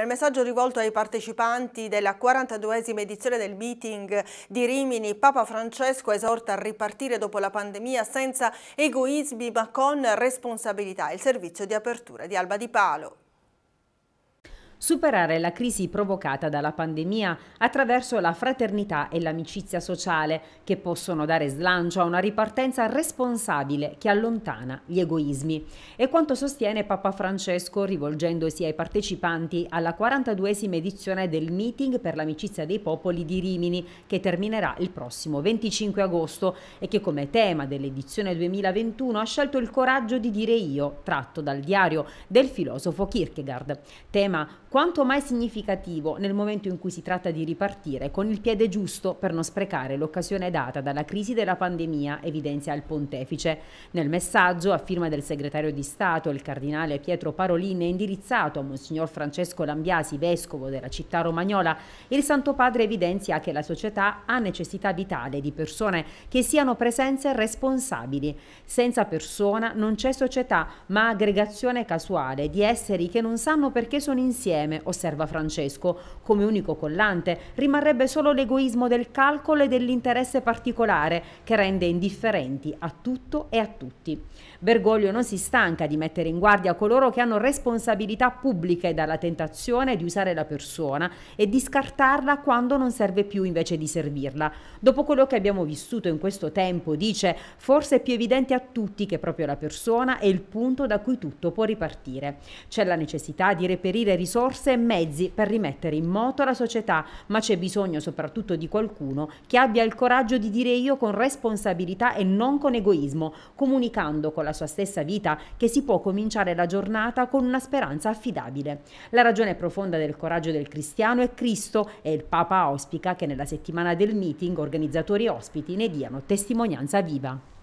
nel messaggio rivolto ai partecipanti della 42esima edizione del meeting di Rimini, Papa Francesco esorta a ripartire dopo la pandemia senza egoismi ma con responsabilità. Il servizio di apertura di Alba di Palo superare la crisi provocata dalla pandemia attraverso la fraternità e l'amicizia sociale, che possono dare slancio a una ripartenza responsabile che allontana gli egoismi. È quanto sostiene Papa Francesco rivolgendosi ai partecipanti alla 42esima edizione del Meeting per l'amicizia dei popoli di Rimini, che terminerà il prossimo 25 agosto e che come tema dell'edizione 2021 ha scelto il coraggio di dire io, tratto dal diario del filosofo Kierkegaard, tema quanto mai significativo nel momento in cui si tratta di ripartire con il piede giusto per non sprecare l'occasione data dalla crisi della pandemia, evidenzia il pontefice. Nel messaggio, a firma del segretario di Stato, il cardinale Pietro Parolin, indirizzato a Monsignor Francesco Lambiasi, vescovo della città romagnola, il Santo Padre evidenzia che la società ha necessità vitale di persone che siano presenze responsabili. Senza persona non c'è società, ma aggregazione casuale di esseri che non sanno perché sono insieme insieme, osserva Francesco. Come unico collante rimarrebbe solo l'egoismo del calcolo e dell'interesse particolare che rende indifferenti a tutto e a tutti. Bergoglio non si stanca di mettere in guardia coloro che hanno responsabilità pubbliche dalla tentazione di usare la persona e di scartarla quando non serve più invece di servirla. Dopo quello che abbiamo vissuto in questo tempo, dice, forse è più evidente a tutti che proprio la persona è il punto da cui tutto può ripartire. C'è la necessità di reperire risorse risorse e mezzi per rimettere in moto la società, ma c'è bisogno soprattutto di qualcuno che abbia il coraggio di dire io con responsabilità e non con egoismo, comunicando con la sua stessa vita che si può cominciare la giornata con una speranza affidabile. La ragione profonda del coraggio del cristiano è Cristo e il Papa auspica che nella settimana del meeting organizzatori e ospiti ne diano testimonianza viva.